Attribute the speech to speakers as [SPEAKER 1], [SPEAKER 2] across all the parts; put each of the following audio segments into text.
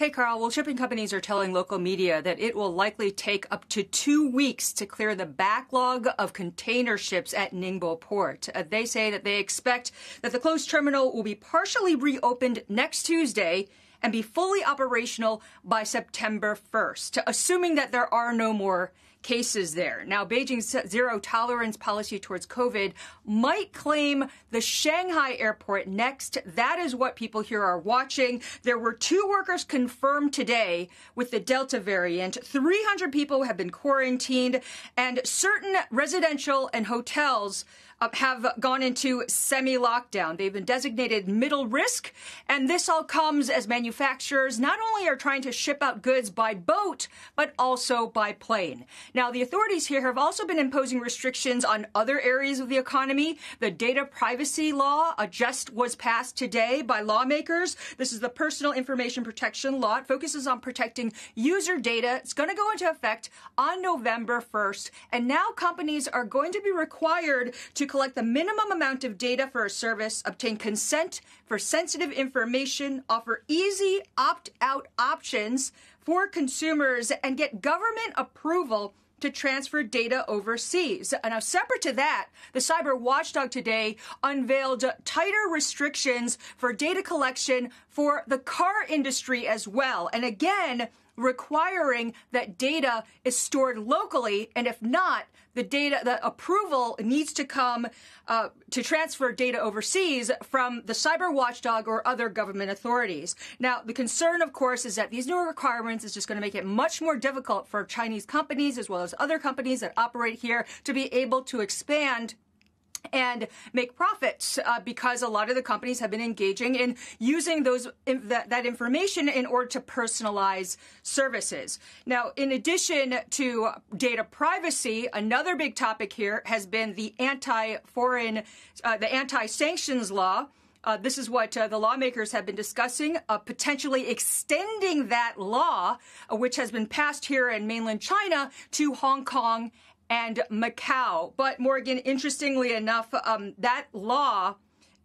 [SPEAKER 1] Hey, Carl. Well, shipping companies are telling local media that it will likely take up to two weeks to clear the backlog of container ships at Ningbo port. Uh, they say that they expect that the closed terminal will be partially reopened next Tuesday and be fully operational by September 1st, assuming that there are no more cases there. Now, Beijing's zero tolerance policy towards COVID might claim the Shanghai airport next. That is what people here are watching. There were two workers confirmed today with the Delta variant. 300 people have been quarantined, and certain residential and hotels uh, have gone into semi lockdown. They've been designated middle risk, and this all comes as manufacturers not only are trying to ship out goods by boat, but also by plane. Now, the authorities here have also been imposing restrictions on other areas of the economy. The data privacy law just was passed today by lawmakers. This is the personal information protection law. It focuses on protecting user data. It's going to go into effect on November 1st. And now companies are going to be required to collect the minimum amount of data for a service, obtain consent for sensitive information, offer easy opt out options for consumers and get government approval to transfer data overseas. Now, separate to that, the cyber watchdog today unveiled tighter restrictions for data collection for the car industry as well. And again, requiring that data is stored locally, and if not, the data, the approval needs to come uh, to transfer data overseas from the cyber watchdog or other government authorities. Now, the concern, of course, is that these new requirements is just going to make it much more difficult for Chinese companies as well as other companies that operate here to be able to expand and make profits uh, because a lot of the companies have been engaging in using those in, that, that, information in order to personalize services. Now, in addition to data privacy, another big topic here has been the anti-foreign, uh, the anti-sanctions law. Uh, this is what uh, the lawmakers have been discussing, uh, potentially extending that law, uh, which has been passed here in mainland China, to Hong Kong and Macau. But Morgan, interestingly enough, um, that law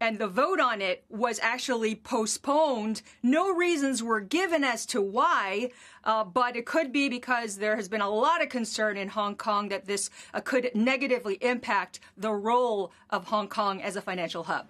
[SPEAKER 1] and the vote on it was actually postponed. No reasons were given as to why, uh, but it could be because there has been a lot of concern in Hong Kong that this uh, could negatively impact the role of Hong Kong as a financial hub.